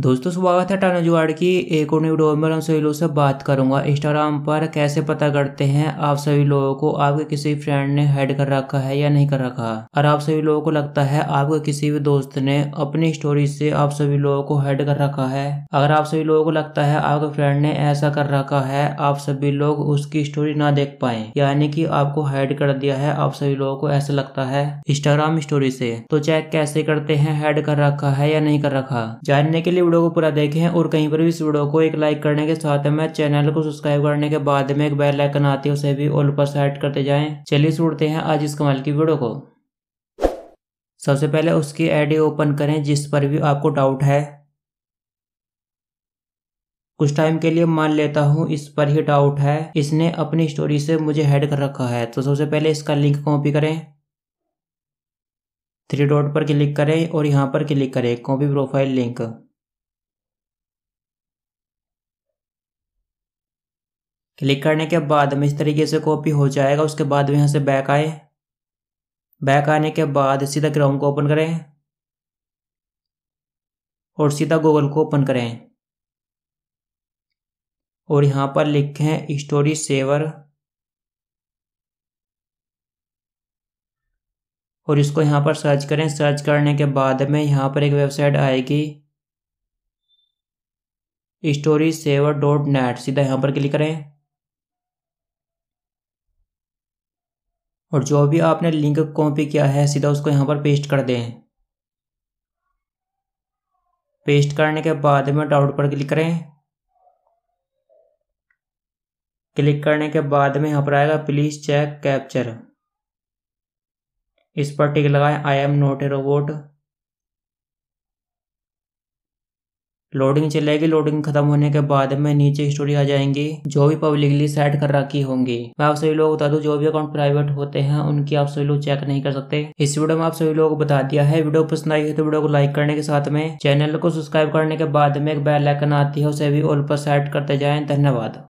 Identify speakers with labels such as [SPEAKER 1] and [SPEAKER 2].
[SPEAKER 1] दोस्तों स्वागत है टन जुआड़ की एक और न्यू डोर में सभी लोग से बात करूंगा इंस्टाग्राम पर कैसे पता करते हैं आप सभी लोगों को आपके किसी फ्रेंड ने हेड कर रखा है या नहीं कर रखा और आप सभी लोगों को लगता है आपके किसी भी दोस्त ने अपनी स्टोरी से आप सभी लोगों को हेड कर रखा है अगर आप सभी लोगों को लगता है आपके फ्रेंड ने ऐसा कर रखा है आप सभी लोग उसकी स्टोरी ना देख पाए यानी की आपको हेड कर दिया है आप सभी लोगों को ऐसा लगता है इंस्टाग्राम स्टोरी से तो चेक कैसे करते हैं हेड कर रखा है या नहीं कर रखा जानने के लिए इसलिए वीडियो को पूरा देखें और कहीं पर भी इस वीडियो को एक लाइक करने के साथ में चैनल को सब्सक्राइब करने के बाद में एक बेल आइकन आती है उसे भी ऑल पर सेट करते जाएं चलिए छोड़ते हैं आज इस कमाल की वीडियो को सबसे पहले उसकी आईडी ओपन करें जिस पर भी आपको डाउट है कुछ टाइम के लिए मान लेता हूँ इस पर ही डाउट है इसने अपनी स्टोरी से मुझे हेड कर रखा है तो सबसे पहले इसका लिंक कॉपी करें थ्री डॉट पर क्लिक करें और यहाँ पर क्लिक करें कॉपी प्रोफाइल लिंक क्लिक करने के बाद में इस तरीके से कॉपी हो जाएगा उसके बाद में यहाँ से बैक आए बैक आने के बाद सीधा क्रोम को ओपन करें और सीधा गूगल को ओपन करें और यहाँ पर लिखें स्टोरी सेवर और इसको यहाँ पर सर्च करें सर्च करने के बाद में यहाँ पर एक वेबसाइट आएगी स्टोरी सेवर डॉट नेट सीधा यहाँ पर क्लिक करें और जो भी आपने लिंक कॉपी किया है सीधा उसको यहाँ पर पेस्ट कर दें पेस्ट करने के बाद में डाउट पर क्लिक करें क्लिक करने के बाद में यहाँ पर आएगा प्लीज़ चेक कैप्चर इस पर टिक लगाएं I am not a robot loading चलेगी लोडिंग खत्म होने के बाद में नीचे स्टोरी आ जाएंगी जो भी पब्लिकली सेट कर रखी होंगी मैं आप सभी लोग बता दूं जो भी अकाउंट प्राइवेट होते हैं उनकी आप सभी लोग चेक नहीं कर सकते इस वीडियो में आप सभी लोगों को बता दिया है वीडियो पसंद आई है तो वीडियो को लाइक करने के साथ में चैनल को सब्सक्राइब करने के बाद में एक बेल आइकन आती है उसे भी ऑल पर सेट करते जाए धन्यवाद